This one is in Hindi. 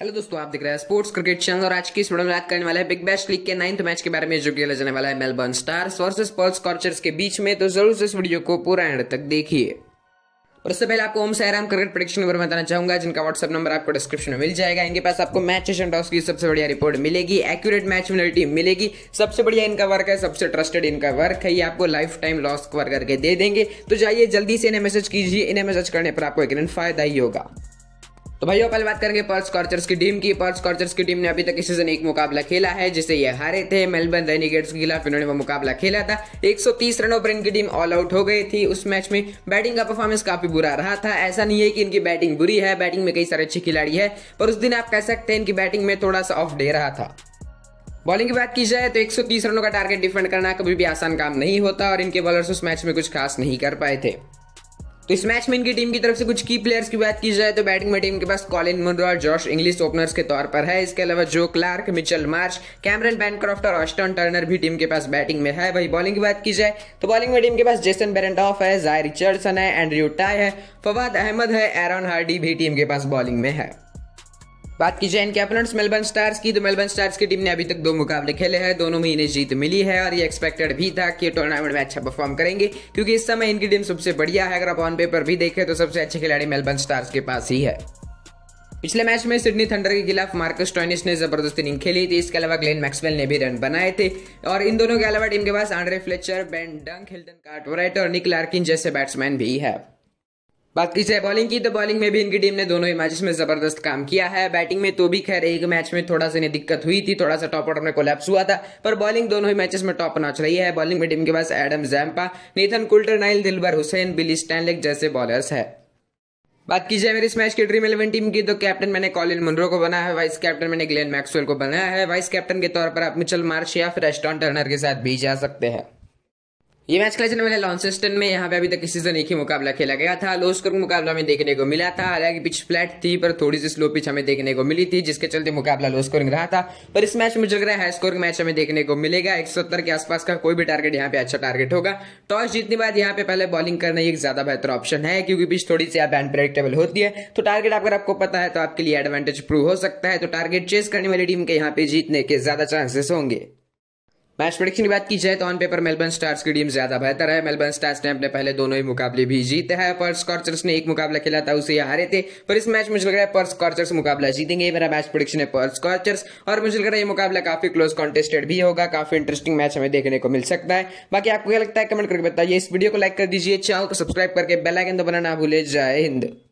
हेलो दोस्तों आप देख रहे हैं स्पोर्ट्स क्रिकेट चैनल और आज की इस वीडियो में बात करने वाले हैं बिग बैश लीग के नाइन्थ मैच के बारे में जो खेला जाने वाला है Melbourne Stars versus Perth Scorchers के बीच में तो जरूर से इस वीडियो को पूरा एंड तक देखिए और उससे पहले आपको Om Sairam cricket prediction number बताना चाहूंगा जिनका व्हाट्सअप नंबर आपको डिस्क्रिप्शन में मिल जाएगा इनके पास आपको मैच एंड टॉस की सबसे बढ़िया रिपोर्ट मिलेगी एक्यूरेट मैच मिलिटी मिलेगी सबसे बढ़िया इनका वर्क है सबसे ट्रस्टेड इनका वर्क है ये आपको लाइफ टाइम लॉस कवर करके दे देंगे तो जाइए जल्दी से इन्हें मैसेज कीजिए इन्हें मैसेज करने पर आपको एक दिन फायदा ही होगा तो भाइयों पहले बात करेंगे पर्स कॉर्चर्स की टीम की पर्स कॉर्चर्स की टीम ने अभी तक इस सीजन एक मुकाबला खेला है जिसे ये हारे थे मेलबर्न रेनिगेट्स के खिलाफ इन्होंने वो मुकाबला खेला था 130 रनों पर इनकी टीम ऑल आउट हो गई थी उस मैच में बैटिंग का परफॉर्मेंस काफी बुरा रहा था ऐसा नहीं है कि इनकी बैटिंग बुरी है बैटिंग में कई सारे अच्छे खिलाड़ी है पर उस दिन आप कह सकते हैं इनकी बैटिंग में थोड़ा सा ऑफ डे रहा था बॉलिंग की बात की जाए तो 130 रनों का टारगेट डिफेंड करना कभी भी आसान काम नहीं होता और इनके बॉलर्स उस मैच में कुछ खास नहीं कर पाए थे तो इस मैच में इनकी टीम की तरफ से कुछ की प्लेयर्स की बात की जाए तो बैटिंग में टीम के पास कॉलिन मुंड्रा और जॉश इंग्लिश ओपनर्स के तौर पर है इसके अलावा जो Clarke Mitchell Marsh Cameron Bancroft और ऑस्टन टर्नर भी टीम के पास बैटिंग में है वही बॉलिंग की बात की जाए तो बॉलिंग में टीम के पास जेसन बेरेंटॉफ है जाय रिचर्डसन है एंड्रयू टाई है फवाद अहमद है एरॉन हार्डी भी टीम के पास बॉलिंग में है बात की जाए इनके अपोनेंट्स मेलबर्न स्टार्स की तो मेलबर्न स्टार्स की टीम ने अभी तक दो मुकाबले खेले हैं दोनों में इन्हें जीत मिली है और ये एक्सपेक्टेड भी था कि टूर्नामेंट में अच्छा परफॉर्म करेंगे क्योंकि इस समय इनकी टीम सबसे बढ़िया है अगर आप ऑन पेपर भी देखें तो सबसे अच्छे खिलाड़ी मेलबर्न स्टार्स के पास ही है पिछले मैच में सिडनी थंडर के खिलाफ मार्कस टॉनिस ने जबरदस्त इनिंग खेली थी इसके अलावा ग्लेन मैक्सवेल ने भी रन बनाए थे और इन दोनों के अलावा टीम के पास Andre Fletcher Ben Dunk Hilton Cartwright और निक लार्किन जैसे बैट्समैन भी है बात की जाए बॉलिंग की तो बॉलिंग में भी इनकी टीम ने दोनों ही मैचेस में जबरदस्त काम किया है बैटिंग में तो भी खैर एक मैच में थोड़ा सा इन्हें दिक्कत हुई थी थोड़ा सा टॉप ऑर्डर में कोलैप्स हुआ था पर बॉलिंग दोनों ही मैचेस में टॉप नाच रही है बॉलिंग में टीम के पास Adam Zampa Nathan Coulter Nile Dilbar Hussain Billy Stanlake जैसे बॉलर्स है बात की जाए मेरे इस मैच की ड्रीम इलेवन टीम की तो कैप्टन मैंने कॉलिन मुनरो को बनाया है वाइस कैप्टन मैंने ग्लेन मैक्सवेल को बनाया है वाइस कैप्टन के तौर पर आप मिचल मार्श या फिर एस्टॉन टर्नर के साथ भी जा सकते हैं ये मैच खेला जाने वाले लॉन्सेस्टन में यहाँ पे अभी तक सीजन एक ही मुकाबला खेला गया था लो स्कोर मुकाबला में देखने को मिला था हालांकि पिच फ्लैट थी पर थोड़ी सी स्लो पिच हमें देखने को मिली थी जिसके चलते मुकाबला लो स्कोरिंग रहा था पर इस मैच में मुझे लग रहा है हाई स्कोरिंग मैच हमें देखने को मिलेगा एक के आसपास का कोई भी टारगेट यहाँ पे अच्छा टारगेट होगा टॉस जीतने बाद यहाँ पे पहले बॉलिंग करना एक ज्यादा बेहतर ऑप्शन है क्योंकि पिच थोड़ी सी अनप्रेडिक्टेबल होती है तो टारगेट अगर आपको पता है तो आपके लिए एडवांटेज प्रूव हो सकता है तो टारगेट चेस करने वाली टीम के यहाँ पे जीतने के ज्यादा चांसेस होंगे मैच प्रोडिक्शन की बात की जाए तो ऑन पेपर मेलबर्न स्टार्स की टीम ज्यादा बेहतर है मेलबर्न स्टार्स ने अपने पहले दोनों ही मुकाबले भी जीते हैं पर स्कॉर्चर्स ने एक मुकाबला खेला था उसे हारे थे पर इस मैच मुझे लग रहा है पर स्कॉर्चर्स मुकाबला जीतेंगे मेरा मैच प्रोडिक्शन है पर स्कॉर्चर्स और मुझे लग रहा है ये मुकाबला काफी क्लोज कॉन्टेस्टेड भी होगा काफी इंटरेस्टिंग मैच हमें देखने को मिल सकता है बाकी आपको क्या लगता है कमेंट करके बताइए इस वीडियो को लाइक कर दीजिए चैनल को सब्सक्राइब करके बेलाइकन तो बनाना भूले जाए हिंद